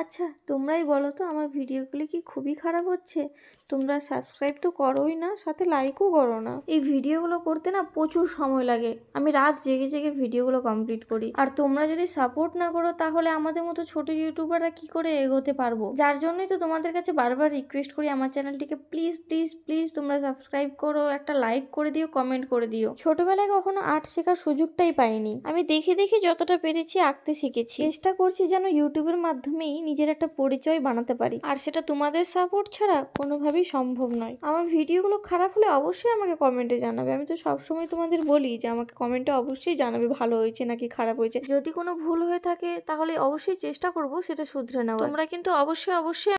আচ্ছা তোমরাই বলো তো আমার ভিডিওগুলি কি খুবই খারাপ হচ্ছে তোমরা সাবস্ক্রাইব তো করোই না সাথে লাইকও করো না এই ভিডিওগুলো করতে না প্রচুর সময় লাগে আমি রাত জেগে জেগে ভিডিওগুলো কমপ্লিট করি আর তোমরা যদি সাপোর্ট না করো তাহলে আমাদের মতো ছোট ইউটিউবাররা কি করে এগোতে পারবো যার জন্যই তো তোমাদের কাছে বারবার রিকোয়েস্ট করি আমার চ্যানেলটিকে প্লিজ প্লিজ প্লিজ তোমরা সাবস্ক্রাইব করো একটা লাইক করে দিও কমেন্ট করে দিও ছোটবেলায় কখনো আর্ট শেখার সুযোগটাই পাইনি আমি দেখে দেখে যতটা পেরেছি আঁকতে শিখেছি চেষ্টা করছি যেন ইউটিউবের মাধ্যমেই নিজের একটা পরিচয় বানাতে পারি আর সেটা তোমাদের সাপোর্ট ছাড়া কোনোভাবেই সম্ভব নয় আমার ভিডিওগুলো খারাপ হলে অবশ্যই আমাকে কমেন্টে জানাবে আমি তো সবসময় তোমাদের বলি যে আমাকে কমেন্টে অবশ্যই জানাবে ভালো হয়েছে নাকি খারাপ হয়েছে যদি কোনো ভুল হয়ে থাকে তাহলে অবশ্যই চেষ্টা করব সেটা শুধরে নেওয়া তোমরা কিন্তু অবশ্যই অবশ্যই